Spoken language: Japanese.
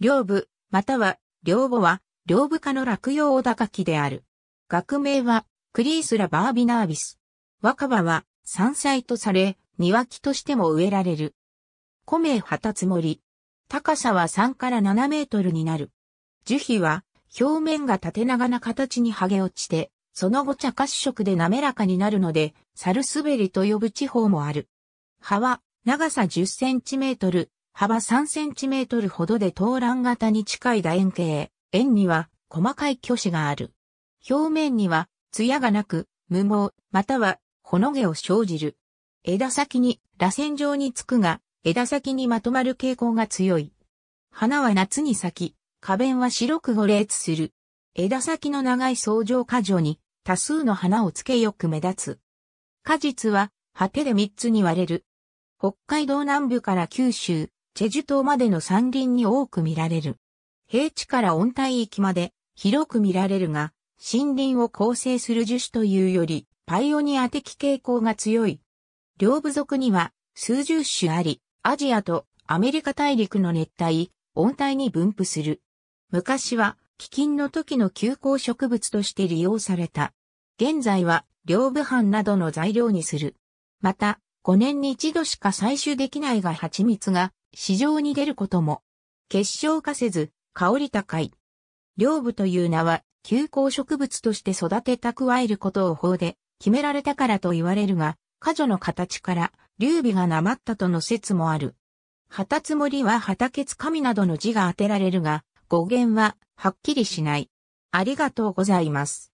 両部、または、両母は、両部科の落葉お高木である。学名は、クリースラバービナービス。若葉は、山菜とされ、庭木としても植えられる。古名旗つもり。高さは3から7メートルになる。樹皮は、表面が縦長な形に剥げ落ちて、その後茶褐色で滑らかになるので、サルスベリと呼ぶ地方もある。葉は、長さ10センチメートル、幅3センチメートルほどで投卵型に近い楕円形。円には細かい巨子がある。表面には艶がなく、無毛、またはほの毛を生じる。枝先に螺旋状につくが、枝先にまとまる傾向が強い。花は夏に咲き、花弁は白く5列する。枝先の長い相乗果樹に多数の花をつけよく目立つ。果実は果てで3つに割れる。北海道南部から九州、チェジュ島までの山林に多く見られる。平地から温帯域まで広く見られるが、森林を構成する樹種というより、パイオニア的傾向が強い。両部族には数十種あり、アジアとアメリカ大陸の熱帯、温帯に分布する。昔は、飢饉の時の休耕植物として利用された。現在は、両部藩などの材料にする。また、5年に一度しか採取できないが蜂蜜が市場に出ることも、結晶化せず、香り高い。両部という名は、急行植物として育て蓄えることを法で決められたからと言われるが、果女の形から劉備がなまったとの説もある。旗つもりは畑つかみなどの字が当てられるが、語源ははっきりしない。ありがとうございます。